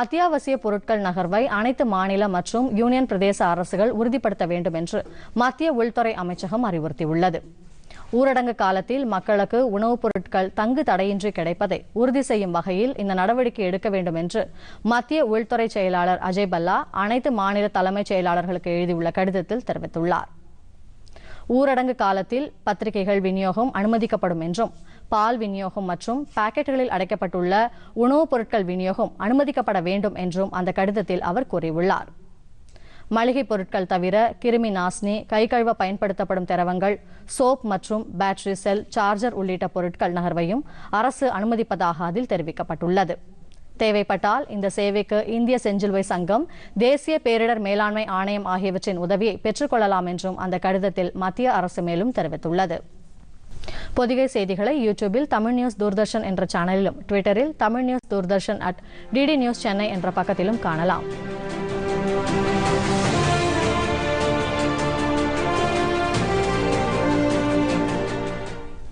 அத்தியாவசிய பொருட்கள் நகர்வை அனைத்து மாநில மற்றும் யூனியன் பிரதேச அரசுகள் உறுதிப்படுத்த வேண்டும் என்று மத்திய உள்துறை அமைச்சகம் அறிவுறுத்தியுள்ளது ஊரடங்கு காலத்தில் மக்களுக்கு உணவுப் பொருட்கள் தங்கு தடையின்றி கிடைப்பதை உறுதி செய்யும் வகையில் இந்த நடவடிக்கை எடுக்க வேண்டும் என்று மத்திய உள்துறை செயலாளர் அஜய் பல்லா அனைத்து மாநில தலைமைச் செயலாளர்களுக்கு எழுதியுள்ள கடிதத்தில் தெரிவித்துள்ளாா் ஊரடங்கு காலத்தில் பத்திரிகைகள் விநியோகம் அனுமதிக்கப்படும் என்றும் பால் விநியோகம் மற்றும் பாக்கெட்டுகளில் அடைக்கப்பட்டுள்ள உணவுப் பொருட்கள் விநியோகம் அனுமதிக்கப்பட வேண்டும் என்றும் அந்த கடிதத்தில் அவர் கூறியுள்ளார் மளிகை பொருட்கள் தவிர கிருமி நாசினி கை கழுவ பயன்படுத்தப்படும் திரவங்கள் சோப் மற்றும் பேட்டரி செல் சார்ஜர் உள்ளிட்ட பொருட்கள் நகர்வையும் அரசு அனுமதிப்பதாக அதில் தெரிவிக்கப்பட்டுள்ளது தேவைப்பட்டால் இந்த சேவைக்கு இந்திய செஞ்சிலுவை சங்கம் தேசிய பேரிடர் மேலாண்மை ஆணையம் ஆகியவற்றின் உதவியை பெற்றுக்கொள்ளலாம் என்றும் அந்த கடிதத்தில் மத்திய அரசு மேலும் தெரிவித்துள்ளது பொதிகை செய்திகளை யூடியூபில் தமிழ் நியூஸ் தூர்தர்ஷன் என்ற சேனலிலும் ட்விட்டரில் Tamil news Doordarshan at DD news Chennai என்ற பக்கத்திலும் காணலாம்